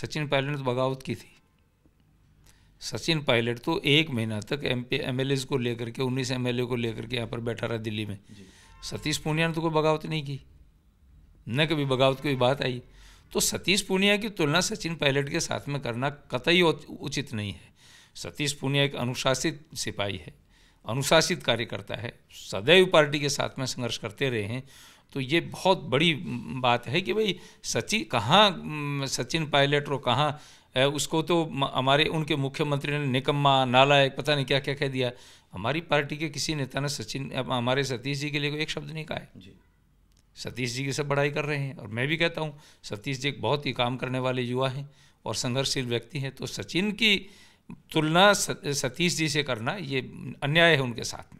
Sachin pilot ने तो बगावत की थी सचिन पायलट तो एक महीना तक एम पी एम एल को लेकर के उन्नीस एम एल को लेकर के यहाँ पर बैठा रहा दिल्ली में सतीश पूनिया ने तो कोई बगावत नहीं की न कभी बगावत कोई बात आई तो सतीश पूनिया की तुलना सचिन पायलट के साथ में करना कतई उचित नहीं है सतीश पूनिया एक अनुशासित सिपाही है अनुशासित कार्य करता है सदैव पार्टी के साथ में संघर्ष करते रहे हैं तो ये बहुत बड़ी बात है कि भाई सचिन कहाँ सचिन पायलट रो कहाँ उसको तो हमारे उनके मुख्यमंत्री ने निकम्मा नालायक पता नहीं क्या क्या कह दिया हमारी पार्टी के किसी नेता ने सचिन हमारे सतीश जी के लिए कोई एक शब्द नहीं कहा है जी सतीश जी की सब बढ़ाई कर रहे हैं और मैं भी कहता हूँ सतीश जी एक बहुत ही काम करने वाले युवा हैं और संघर्षशील व्यक्ति हैं तो सचिन की तुलना सतीश जी से करना ये अन्याय है उनके साथ